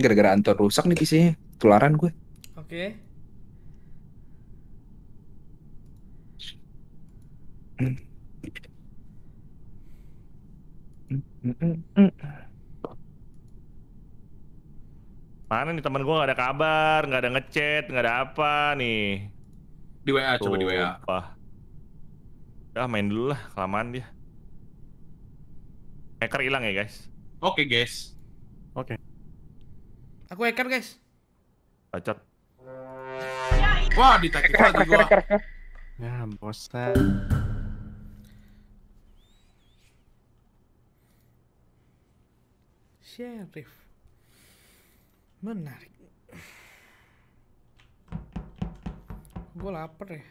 Gara-gara Anton rusak nih PC-nya, tularan gue. Oke. Mana nih teman gue nggak ada kabar, nggak ada ngechat, nggak ada apa nih. Di WA, coba di WA. Apa? Ya main dulu lah, kelamaan dia. Hacker hilang ya guys. Oke guys. Oke. Aku hacker guys. Bacot. Wah, ditakik lagi gua. Ya, bosan. Sheriff. Menarik gue lapar ya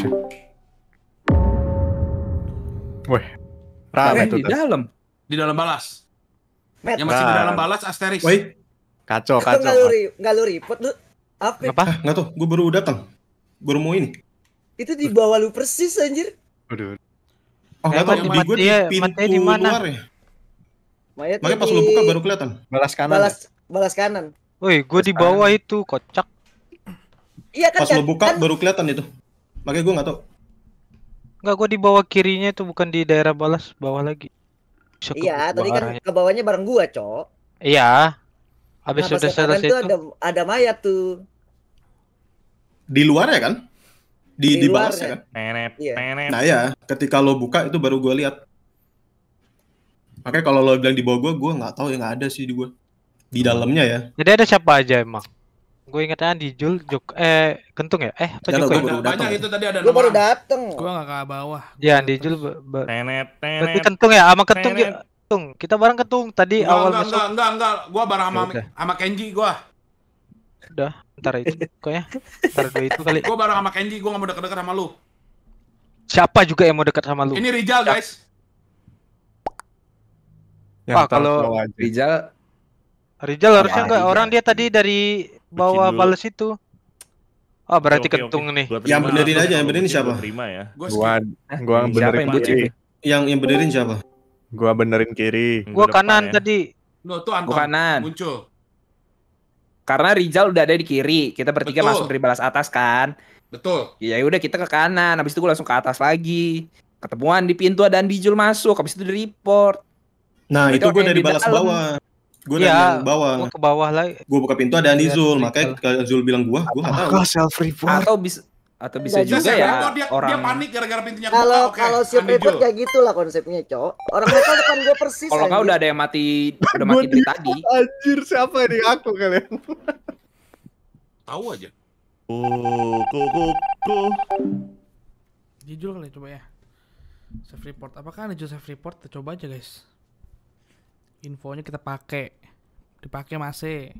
shit. Wih. Rame itu di tuh. dalam. Di dalam balas. Met. Yang masih nah. di dalam nah. balas asteris. Wait. Kacau, kacau. Enggak lu, enggak lu lu. Apa? Apa? Enggak eh, tuh, gue baru datang. Baru mau ini. Itu di bawah lu persis anjir. Aduh. Oh, enggak eh, tahu di gue di pintu di mana? luar ya. Mayat Makanya pas lu buka baru kelihatan. Balas kanan. Balas ya? balas kanan. Woi, gue di bawah itu, kocak. Iya kan. Pas lu kan buka kan baru kelihatan itu. Makanya gue nggak tau. Nggak, gue di bawah kirinya itu bukan di daerah balas bawah lagi. Bisa iya, tadi kan ke bawahnya bareng gua, cok. Iya. Habis nah, sudah selesai itu, ada ada mayat tuh. Di luar ya kan? Di di, di ya kan? Menet, iya. Nah ya, ketika lo buka itu baru gue lihat. Makanya kalau lo bilang di bawah gue, gue nggak tahu yang ada sih di gue. Di dalamnya ya. Jadi ada siapa aja emang? Gue ingetnya di Jul Jok eh Kentung ya? Eh, apa ya, Joko? Ya? Banyak dateng. itu tadi ada Lu baru dateng. gue gak ke bawah. Ya, di Jul tenet tenet. Kentung ya sama Kentung ya. Kentung. Kita bareng Kentung tadi enggak, awal enggak, masuk. Enggak, enggak, enggak. gue bareng sama sama Kenji gue Udah, ntar itu ya Ntar dua itu kali. gue bareng sama Kenji, gue gak mau deket-deket sama lu. Siapa juga yang mau dekat sama lu? Ini Rijal, ya. guys. Ya, Wah, kalau Rijal Rijal harusnya enggak orang dia tadi dari bawa balas itu. Oh, berarti oke, kentung nih. Yang benerin aja, yang benerin siapa? Terima ya. Gua gua eh, benerin kiri. Yang yang benerin siapa? Gua benerin kiri. Gua kanan ya. tadi. Lo tuh Anton kanan. muncul. Karena Rizal udah ada di kiri, kita bertiga masuk langsung dari balas atas kan. Betul. Ya udah kita ke kanan, habis itu gue langsung ke atas lagi. Ketemuan di pintu ada Andijul masuk, habis itu di report. Nah, itu, itu gue dari balas bawah. Gue ya, nanya ke bawah. Gue ke bawah lagi. Gue buka pintu ada Anizul, iya, ya, makanya kalau Anizul bilang gue, gue nggak tahu. self report. Atau bisa atau bisa juga, juga ya dia, orang dia panik gara-gara pintunya Kalau okay. kalau self report kayak gitulah konsepnya, Cok. Orang lokal depan gue persis. Kalau kau udah ada yang mati, udah mati dari tadi. Anjir, siapa ini aku kalian? Ya. tahu aja. Oh, kok kok kok. Jujur kali ya, coba ya. Self report. Apakah jujur self report? Coba aja, guys infonya kita pakai dipakai masih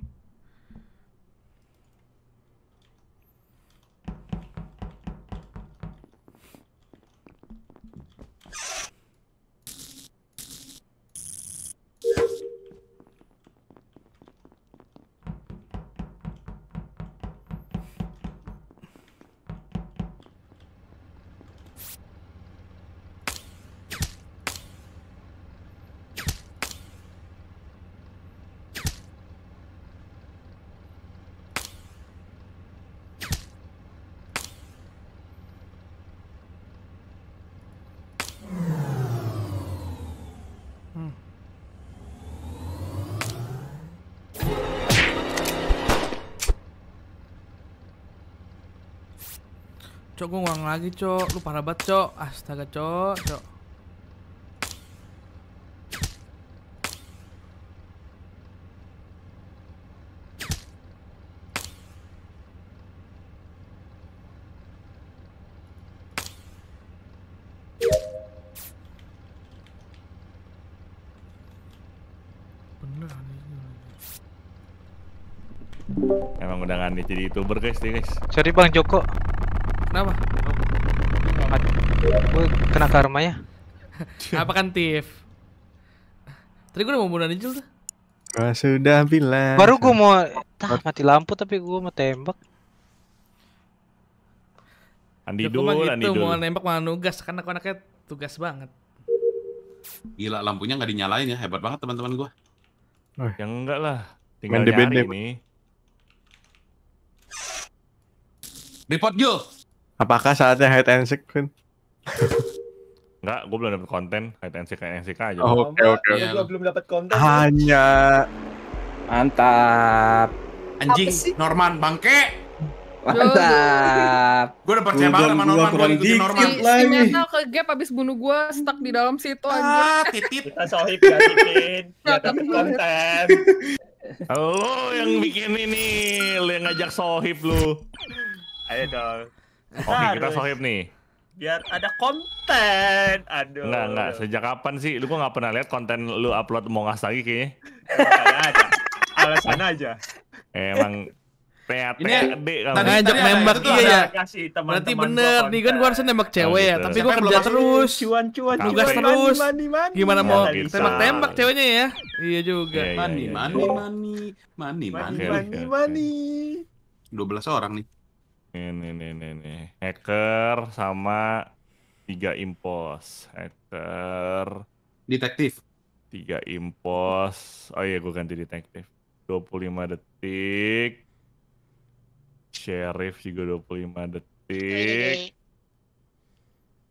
Cok, gue ngulang lagi, Cok. Lu parah banget, Cok. Astaga, Cok. Cok. Emang udah gak nih jadi youtuber guys nih guys. Sorry Bang Joko. Kenapa? Gue kena karma ya. Apa kan Tiff? Tadi gue udah mau bunuh Nigel tuh. Gua sudah bilang. Baru gue mau tah, mati lampu tapi gue mau tembak. Andi dulu, gitu, Andi dulu. Mau nembak mau nugas karena aku anaknya tugas banget. Gila lampunya nggak dinyalain ya, hebat banget teman-teman gue. Oh. Ya enggak lah, tinggal Mende -mende. nyari ini. Report Jules. Apakah saatnya hide and seek, Vin? Enggak, gue belum dapet konten hide and seek, hide and seek aja. Oh, oke, oke. Gue belum dapet konten. Hanya mantap. Anjing, Norman bangke. Mantap. gue udah percaya banget sama Norman, gue ikutin Norman. Si, si mental ke gap abis bunuh gue, stuck di dalam situ aja. Ah, titip. Kita sohib ya, titin. Gak konten. Lo yang bikin ini, lo yang ngajak sohib lu. Ayo dong. Oke, kita sohib nih. Biar ada konten. Aduh. Enggak, enggak. Sejak kapan sih? Lu kok nggak pernah lihat konten lu upload mau ngas lagi kayaknya. ada. Alasan aja. Eh, emang PAT ini kamu. ngajak ya, nembak iya ya. Berarti bener nih kan gua harus nembak oh, cewek ya, gitu. tapi gua kerja terus. Cuan-cuan tugas terus. Gimana mau tembak-tembak ceweknya ya? Iya juga. Iya, iya, iya. Mani mani mani mani mani mani mani. 12 orang nih. Ini, ini, ini, ini. Hacker sama tiga impos. Hacker. Detektif. Tiga impos. Oh iya, gue ganti detektif. 25 detik. Sheriff juga 25 detik.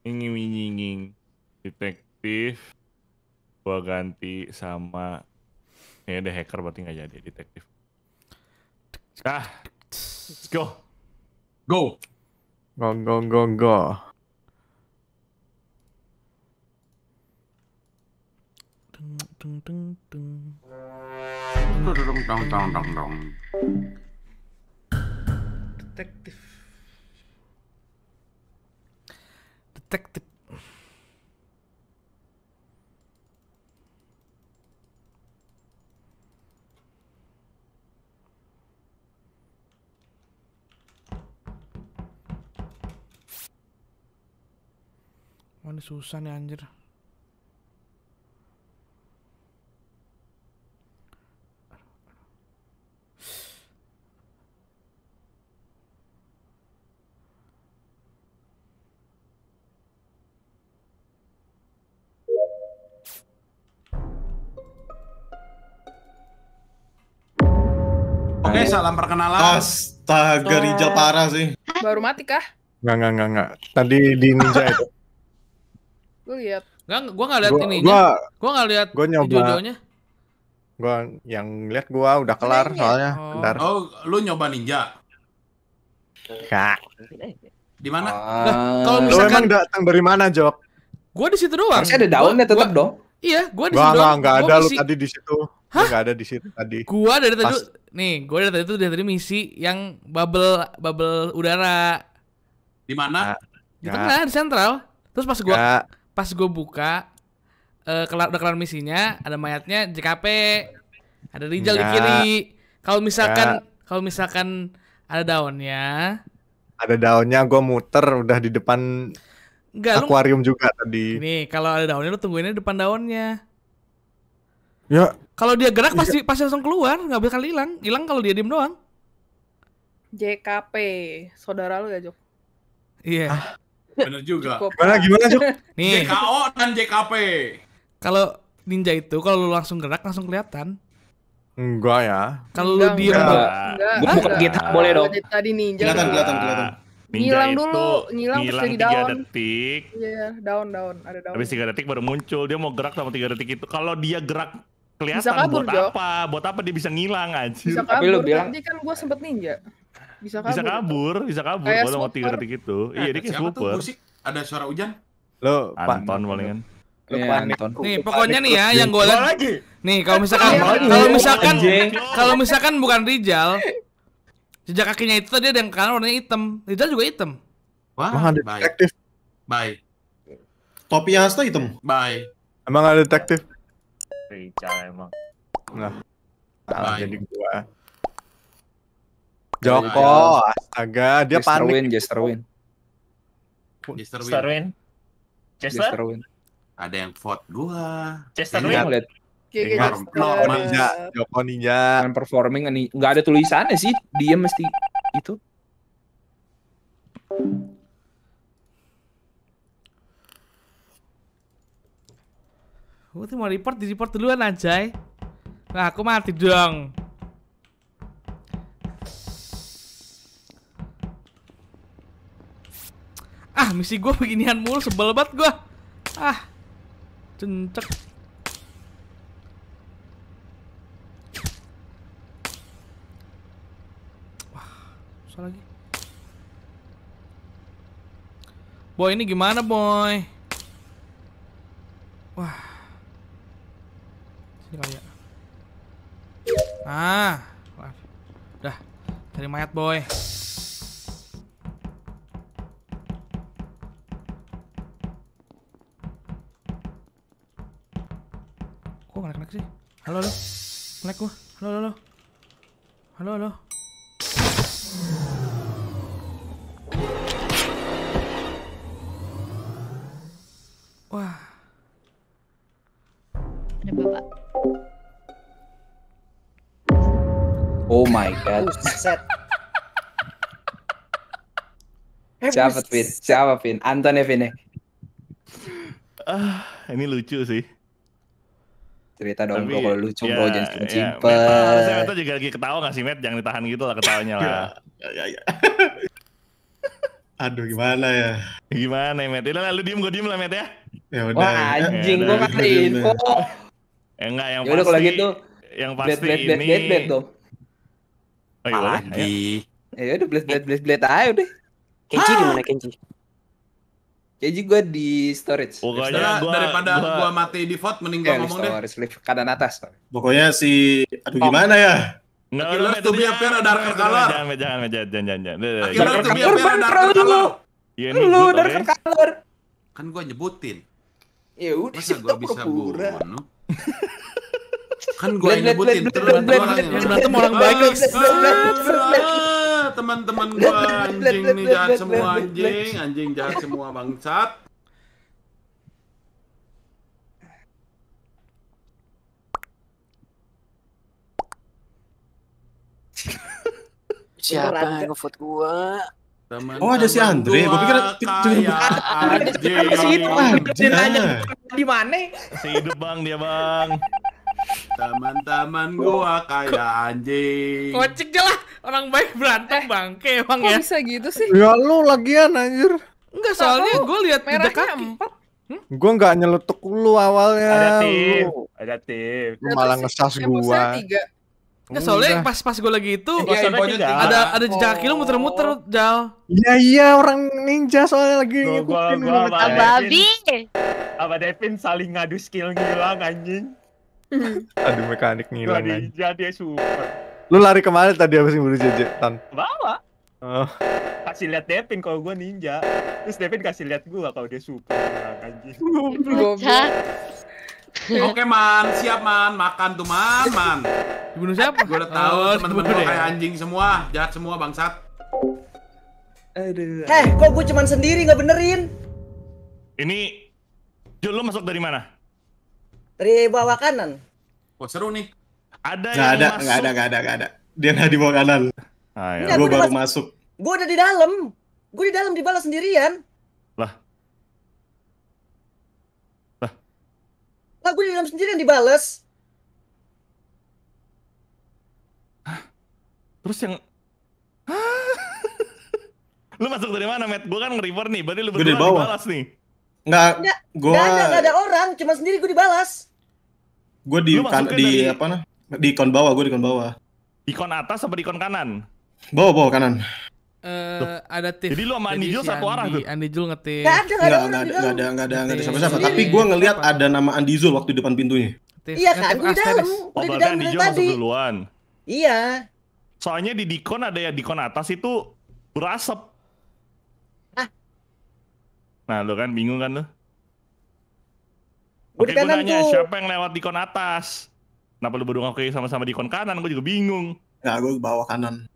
ini ingin Detektif. Gua ganti sama... Ini ya ada hacker berarti nggak jadi detektif. Ah, let's go. Go. Go, go, go, go. Dun, dun, dun, Detective. Detective Oh ini susah nih anjir Oke, salam perkenalan. Astaga, Rijal parah sih. Baru mati kah? Enggak, enggak, enggak, enggak. Tadi di Ninja itu. Gue lihat. Enggak, gue nggak lihat ini. gue gue nggak lihat Gue nyoba. Jojonya. gue yang lihat gue udah kelar Ninja. soalnya. Oh. Bentar. Oh, lu nyoba ninja. Kak. Di mana? Uh, nah, kalau misalkan lu emang datang dari mana, Jok? Gue di situ doang. Masih ada daunnya tetap dong. Iya, gue di situ doang. nggak ada misi... lu tadi di situ. Hah? ada di situ tadi. gue dari tadi Pas... nih, gue dari tadi tuh dari tadi misi yang bubble bubble udara. Di mana? Di tengah, di sentral. Terus pas gue pas gue buka uh, kelar udah kelar misinya ada mayatnya JKP ada Rizal di kiri kalau misalkan kalau misalkan ada daunnya ada daunnya gue muter udah di depan akuarium juga tadi nih kalau ada daunnya lu tungguinnya depan daunnya ya kalau dia gerak ya. pasti pasti langsung keluar nggak bakal hilang hilang kalau dia diem doang JKP saudara lu ya Jok iya yeah. ah Bener juga. Gimana gimana Juk? Nih. JKO dan JKP. Kalau ninja itu kalau lu langsung gerak langsung kelihatan. Enggak ya. Kalau lu diam enggak. enggak. Gua buka gitar boleh dong. Tadi ninja. Kelihatan kelihatan kelihatan. Ninja ngilang dulu, ngilang, terus jadi down. 3 detik. Iya, yeah, down down, ada down. Habis 3 detik baru muncul. Dia mau gerak sama 3 detik itu. Kalau dia gerak kelihatan bisa kabur, buat jo. apa? Buat apa dia bisa ngilang anjir? Bisa kabur, Tapi lu bilang, tadi kan gua sempet ninja bisa kabur. Bisa kabur, bisa kabur. Kayak mau tiger gitu. Iya, dia kayak super. Ada suara hujan? Lo Anton palingan. Ya, nih pokoknya nih ya yang gue lihat Nih kalau misalkan iya, iya. kalau misalkan kalau misalkan bukan Rizal sejak kakinya itu tadi ada yang kanan warnanya hitam. Rizal juga hitam. Wah, Emang ada detektif. Bye. Topi yang asli hitam. Bye. Emang ada detektif? Rizal emang. Nah. jadi gua. Joko, astaga, dia Jester panik. Win, Jester Win. Jester Win. Jester Win. Jester Win. Ada yang vote gua. Jester Win ngeliat. Normal ninja, Joko ninja. Man performing ini nggak ada tulisannya sih, dia mesti itu. Gue tuh mau report di report duluan anjay. Nah aku mati dong. Ah, misi gue beginian mulu, sebel banget gue. Ah, cencek. Wah, susah lagi. Boy, ini gimana, boy? Wah. Sini kali ya. Ah, udah. dari mayat, boy. Halo, halo. Melek gua. Halo, halo. Halo, halo. Wah. Ada bapak. Oh my god. Set. Siapa Pin? Siapa Pin? Anton ya, ya Ah, ini lucu sih cerita dong Tapi, kalau lucu ya, bro jangan simpen simpen saya tuh juga lagi ketawa nggak sih Matt jangan ditahan gitu lah ketawanya lah ya, ya, ya. ya. aduh gimana ya gimana ya Matt ya lah lu diem gue diem lah Matt ya ya udah wah ya. anjing ya, gue kasih info ya enggak yang Yaudah, pasti gitu yang pasti bled, bled, ini bled, bled, blade, tuh. Oh, iya, lagi. Ya udah blade blade blade blade aja udah. Kenji di mana Kenji? Jadi gue di storage. Pokoknya nah, gua, daripada gua, gua mati di vote mending gua yeah, ngomong deh. Storage Lift kanan atas. Pokoknya si aduh gimana ya? No, Killer to be a pair of darker color. Jangan, jangan, jangan, jangan, jangan. Killer to be a pair of darker color. lu darker color. Kan gua nyebutin. Ya udah sih, gua bisa gua Kan gue nyebutin terus terus. orang baik teman-teman gua anjing nih jahat semua anjing, anjing jahat semua bangsat. Siapa yang ngevote gua? Teman oh ada si Andre, gua pikir kaya ada Si itu aja iya. di mana? Si hidup bang dia bang. Teman-teman gua kayak anjing. Kocik jelas orang baik berantem eh, kayak emang kok ya. bisa gitu sih? Ya lu lagian anjir. Enggak soalnya gue lihat merah kaki. empat. Hmm? Gue nggak nyeletuk lu awalnya. Ada tim, lu. ada tim. Lu malah ngesas eh, gue. Enggak soalnya pas pas gue lagi itu ya, ada ada jejak kaki lu muter-muter oh. Jal. Iya iya orang ninja soalnya lagi ngikutin lu sama babi. Apa Devin saling ngadu skill ngilang anjing. Aduh mekanik ngilang. Gua ninja dia super. Lu lari kemana tadi habis ngeburu jeje Tan? Bawa. Oh. Kasih lihat Devin kalau gue ninja. Terus Devin kasih lihat gue kalau dia super anjing. Oke man, siap man, makan tuh man, man. Dibunuh siapa? Gue udah tahu oh, teman-teman gue kayak anjing semua, jahat semua bangsat. Aduh. Eh, kok gue cuman sendiri nggak benerin? Ini, Jul, lu masuk dari mana? Dari bawah kanan. Wah seru nih. Ada nggak ada, nggak ada, nggak ada, nggak ada. Dia nggak di bawah kanan. Ah, ya. Gue baru masuk. Gue udah di dalam. Gue di dalam di dibalas sendirian. Lah. Lah. Lah gue di dalam sendirian dibalas. Terus yang lu masuk dari mana, Matt? Gue kan nge nih, berarti lu berdua dibalas nih. Nggak, Nggak gua... Nggak ada, nggak ada orang, cuma sendiri gue dibalas. Gue di, kan, di apa nah? Di kon bawah, gue di kon bawah. Di atas apa di kanan? Bawah, bawah kanan. Uh, ada tim. Jadi lu sama Andi Jul satu arah tuh. Andi Jul ngetik. nggak ada, nggak ada, nggak ada, nggak ada, gak ada siapa-siapa. Tapi ngeliat ngeliat ada nama Andi Jul waktu depan pintunya. Iya kan, udah di dalam, udah Andi Jul duluan. Iya. Soalnya di Dikon ada ya Dikon atas itu berasap. Ah. Nah, lu kan bingung kan lu? Oke, gue nanya, siapa yang lewat Dikon atas? Kenapa lu berdua kiri sama-sama di kon kanan? Gue juga bingung. Nah, gue bawa kanan.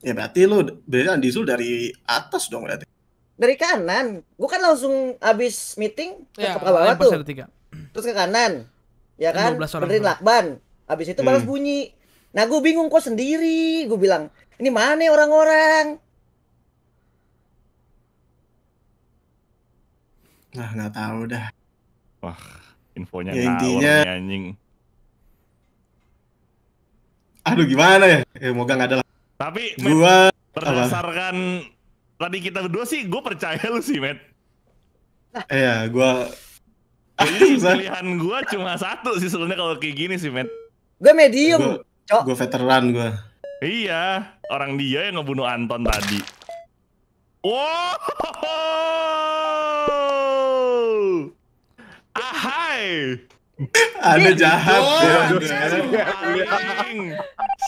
Ya berarti lu berarti Andizul dari atas dong berarti. Dari kanan. Gue kan langsung abis meeting ya, ke bawah tuh. Terus ke kanan. Ya kan? kan Berin lakban. Abis itu balas hmm. bunyi. Nah, gue bingung kok sendiri. Gue bilang, ini mana orang-orang? Nah, nggak tahu dah. Wah, infonya ya, nah, intinya nih, anjing aduh gimana ya ya moga nggak ada lah tapi gua berdasarkan apa? tadi kita berdua sih gue percaya lu sih met iya gua jadi ya, pilihan gue cuma satu sih sebenarnya kalau kayak gini sih met gue medium gue veteran gue iya orang dia yang ngebunuh Anton tadi wow Hey. Anda jahat.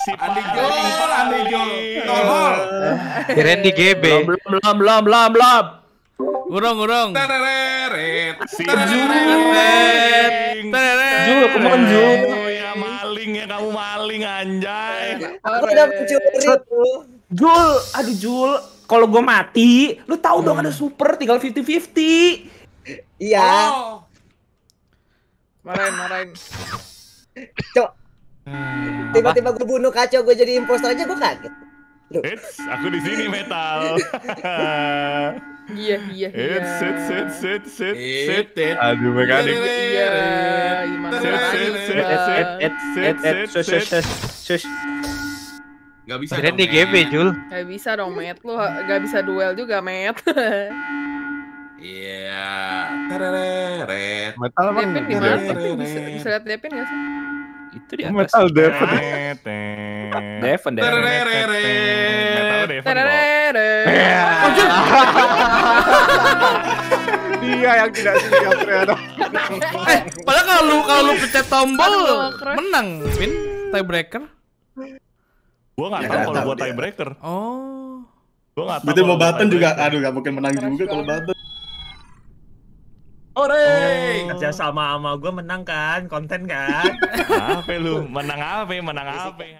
Si Andi Jol, Andi Jol. Tolol. Keren di GB. Belum, belum, belum, belum. Urung, urung. Tereret. Si Tereret. Jul, kemana Jul? Ya maling ya kamu maling anjay. Aku udah mencuri tuh. Jul, aduh Jul, kalau gue mati, lu tahu dong hmm. ada super tinggal 50-50. Iya. Oh marahin marahin cok hmm, tiba-tiba gue bunuh kaco gue jadi impostor aja gue kaget Hits, It's, aku di sini metal. Iya iya iya. It's it's it's it's it's it's. Aduh mekanik. Iya. It's it's it's it's it's it's it's Gak bisa. Keren di GB Jul. Gak bisa dong met, lu gak bisa duel juga met. Iya. yeah. Metal emang Depin gimana? Bisa, lihat Depin gak sih? Itu di atas. Metal Depin. Depin. Tereret. Metal Depin. Dia yang tidak siap ternyata. Eh, padahal kalau lu kalau lu pencet tombol menang, pin, Tiebreaker. Gua nggak ya, tahu kalau buat tiebreaker. Oh. Gua nggak tahu. Betul mau Button juga aduh nggak mungkin menang juga kalau Button. Ore! Oh. Kerja sama sama gue menang kan, konten kan? apa lu? Menang apa? Menang apa?